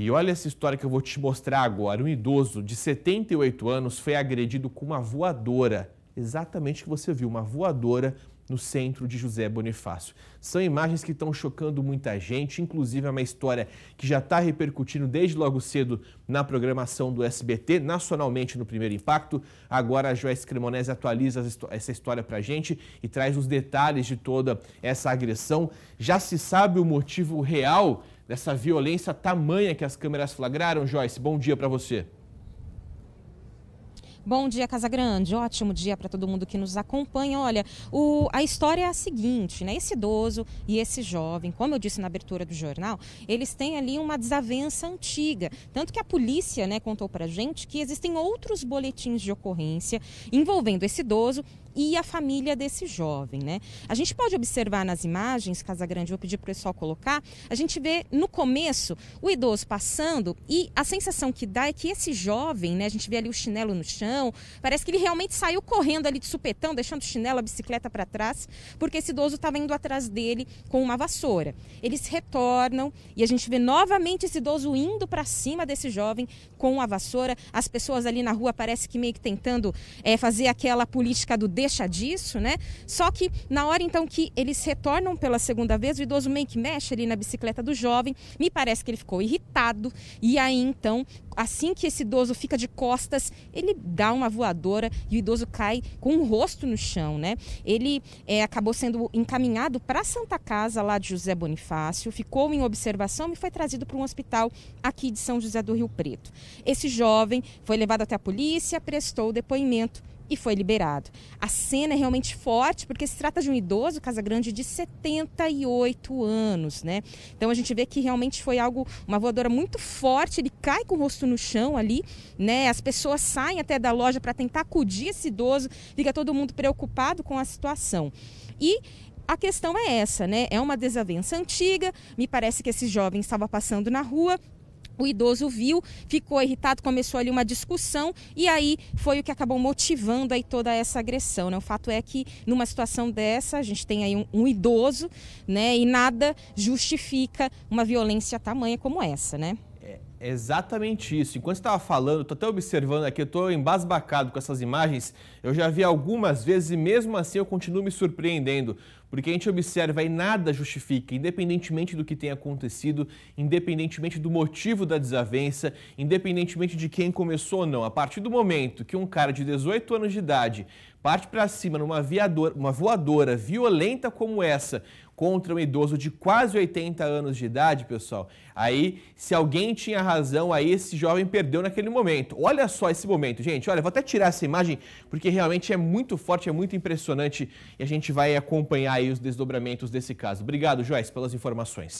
E olha essa história que eu vou te mostrar agora. Um idoso de 78 anos foi agredido com uma voadora. Exatamente o que você viu, uma voadora no centro de José Bonifácio. São imagens que estão chocando muita gente, inclusive é uma história que já está repercutindo desde logo cedo na programação do SBT, nacionalmente no Primeiro Impacto. Agora a Joyce Cremonese atualiza essa história para a gente e traz os detalhes de toda essa agressão. Já se sabe o motivo real dessa violência tamanha que as câmeras flagraram. Joyce, bom dia para você. Bom dia, Casa Grande. Ótimo dia para todo mundo que nos acompanha. Olha, o, a história é a seguinte, né? Esse idoso e esse jovem, como eu disse na abertura do jornal, eles têm ali uma desavença antiga. Tanto que a polícia, né, contou para gente que existem outros boletins de ocorrência envolvendo esse idoso e a família desse jovem, né? A gente pode observar nas imagens, Casa Grande, vou pedir para o pessoal colocar, a gente vê no começo o idoso passando e a sensação que dá é que esse jovem, né, a gente vê ali o chinelo no chão, não. Parece que ele realmente saiu correndo ali de supetão, deixando o chinelo, a bicicleta para trás, porque esse idoso estava indo atrás dele com uma vassoura. Eles retornam e a gente vê novamente esse idoso indo para cima desse jovem com a vassoura. As pessoas ali na rua parece que meio que tentando é, fazer aquela política do deixa disso, né? Só que na hora então que eles retornam pela segunda vez, o idoso meio que mexe ali na bicicleta do jovem. Me parece que ele ficou irritado e aí então, assim que esse idoso fica de costas, ele dá uma voadora e o idoso cai com o rosto no chão, né? Ele é, acabou sendo encaminhado para a Santa Casa lá de José Bonifácio, ficou em observação e foi trazido para um hospital aqui de São José do Rio Preto. Esse jovem foi levado até a polícia, prestou o depoimento e foi liberado. A cena é realmente forte porque se trata de um idoso, casa grande de 78 anos, né? Então a gente vê que realmente foi algo, uma voadora muito forte, ele cai com o rosto no chão ali, né? As pessoas saem até da loja para tentar acudir esse idoso, fica todo mundo preocupado com a situação. E a questão é essa, né? É uma desavença antiga, me parece que esse jovem estava passando na rua, o idoso viu, ficou irritado, começou ali uma discussão e aí foi o que acabou motivando aí toda essa agressão. Né? O fato é que numa situação dessa a gente tem aí um, um idoso, né? E nada justifica uma violência tamanha como essa, né? Exatamente isso. Enquanto você estava falando, estou até observando aqui, estou embasbacado com essas imagens. Eu já vi algumas vezes e mesmo assim eu continuo me surpreendendo, porque a gente observa e nada justifica, independentemente do que tenha acontecido, independentemente do motivo da desavença, independentemente de quem começou ou não. A partir do momento que um cara de 18 anos de idade parte para cima numa viadora, uma voadora violenta como essa contra um idoso de quase 80 anos de idade, pessoal, aí se alguém tinha razão, aí esse jovem perdeu naquele momento. Olha só esse momento, gente. Olha, vou até tirar essa imagem porque realmente é muito forte, é muito impressionante e a gente vai acompanhar aí os desdobramentos desse caso. Obrigado, Joyce, pelas informações.